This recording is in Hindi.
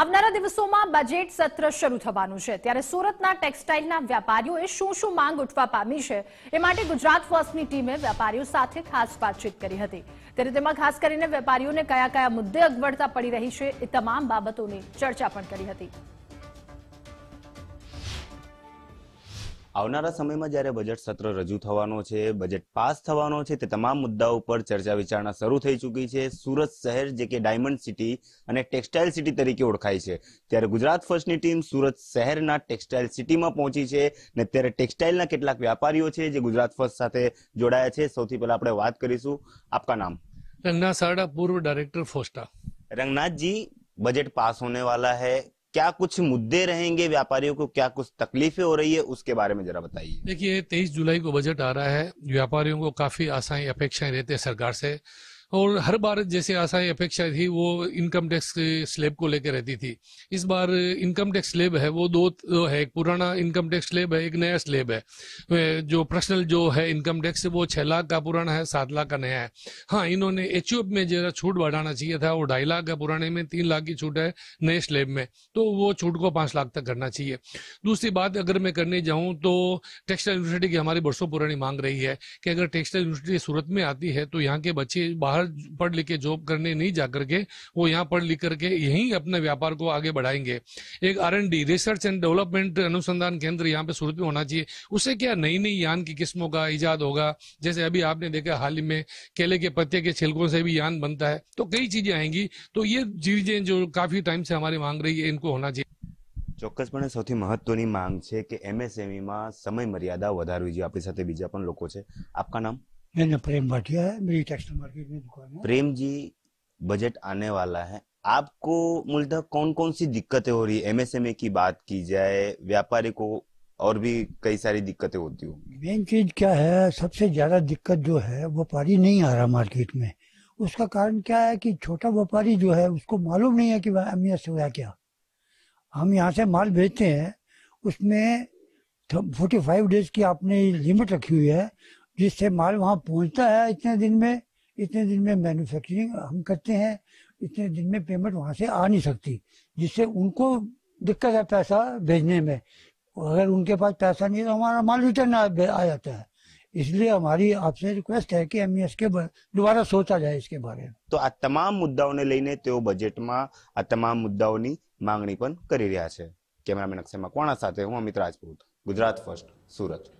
આવનારા દિવસોમાં બજેટ સત્ર શરૂ થવાનું છે ત્યારે સુરતના ટેક્સટાઇલના વેપારીઓએ શું શું માંગ ઉઠવા પામી છે એ માટે ગુજરાત ફર્સ્ટની ટીમે વેપારીઓ સાથે ખાસ વાતચીત કરી હતી ત્યારે તેમાં ખાસ કરીને વેપારીઓને કયા કયા મુદ્દે અગવડતા પડી રહી છે એ તમામ બાબતોની ચર્ચા પણ કરી હતી આવનારા સમયમાં જ્યારે બજેટ સત્ર રજૂ થવાનો છે બજેટ પાસ થવાનો છે તે તમામ મુદ્દાઓ પર ચર્ચા વિચારણા શરૂ થઈ ચૂકી છે સુરત શહેર જે કે ડાયમંડ સિટી અને ટેક્સટાઇલ સિટી તરીકે ઓળખાય છે ત્યારે ગુજરાત ફર્સ્ટની ટીમ સુરત શહેરના ટેક્સટાઇલ સિટીમાં પહોંચી છે ને ત્યારે ટેક્સટાઇલના કેટલાક વ્યાપારીઓ છે જે ગુજરાત ફર્સ્ટ સાથે જોડાયા છે સૌથી પહેલા આપણે વાત કરીશું આપકા નામ रंगनाथ साड़ा પૂર્વ ડાયરેક્ટર फोस्टा રંગનાથજી બજેટ પાસ पास होने वाला क्या कुछ मुद्दे रहेंगे व्यापारियों को क्या कुछ तकलीफें हो रही है उसके बारे में जरा बताइए देखिए तेईस जुलाई को बजट आ रहा है व्यापारियों को काफी आशाएं अपेक्षाएं रहते हैं सरकार से और हर बार जैसे आशाएं अपेक्षा थी वो इनकम टैक्स स्लेब को लेकर रहती थी इस बार इनकम टैक्स स्लेब है वो दो तो है एक पुराना इनकम टैक्स स्लेब है एक नया स्लेब है जो पर्सनल जो है इनकम टैक्स वो छह लाख का पुराना है सात लाख का नया है हाँ इन्होंने एच में जरा छूट बढ़ाना चाहिए था वो ढाई लाख का पुराने में तीन लाख की छूट है नए स्लेब में तो वो छूट को पांच लाख तक करना चाहिए दूसरी बात अगर मैं करने जाऊँ तो टेक्सटाइल यूनिवर्सिटी की हमारी बरसों पुरानी मांग रही है कि अगर टेक्सटाइल यूनिवर्सिटी सूरत में आती है तो यहाँ के बच्चे बाहर बाहर पढ़ लिख के जॉब करने नहीं जा करके वो यहाँ पढ़ लिख करके यहीं अपने व्यापार को आगे बढ़ाएंगे एक R and D research and development अनुसंधान केंद्र यहाँ पे सूरत में होना चाहिए उससे क्या नई नई यान की किस्मों का ईजाद होगा जैसे अभी आपने देखा हाल ही में केले के पत्ते के छिलकों से भी यान बनता है तो कई चीजें आएंगी तो ये चीजें जो काफी टाइम से हमारी मांग रही है इनको होना चाहिए ચોક્કસપણે સૌથી મહત્વની માંગ છે કે એમએસએમઈમાં e સમય મર્યાદા વધારવી જોઈએ આપણી સાથે બીજા પણ લોકો છે આપકા નામ मैंने प्रेम भाटिया है मेरी टेक्सटाइल मार्केट में दुकान है प्रेम जी बजट आने वाला है आपको मूलतः कौन कौन सी दिक्कतें हो रही है एमएसएमए की बात की जाए व्यापारी को और भी कई सारी दिक्कतें होती होंगी मेन चीज क्या है सबसे ज्यादा दिक्कत जो है व्यापारी नहीं आ रहा मार्केट में उसका कारण क्या है कि छोटा व्यापारी जो है उसको मालूम नहीं है कि अहमियत से हुआ क्या हम यहाँ से माल बेचते हैं उसमें फोर्टी फाइव डेज की आपने लिमिट रखी हुई है जिससे माल वहाँ पहुँचता है इतने दिन में इतने दिन में मैन्युफैक्चरिंग हम करते हैं इतने दिन में पेमेंट वहाँ से आ नहीं सकती जिससे उनको दिक्कत है पैसा भेजने में अगर उनके पास पैसा नहीं है तो हमारा माल रिटर्न आ, जाता है इसलिए हमारी आपसे रिक्वेस्ट है कि एमईएस e के दोबारा सोचा जाए इसके बारे में तो आ तमाम मुद्दाओं ने लेने तो લઈને में आ तमाम मुद्दाओं की मांगनी पण करी रहा है कैमरामैन अक्षय मकवाणा સાથે હું अमित राजपूत गुजरात फर्स्ट सूरत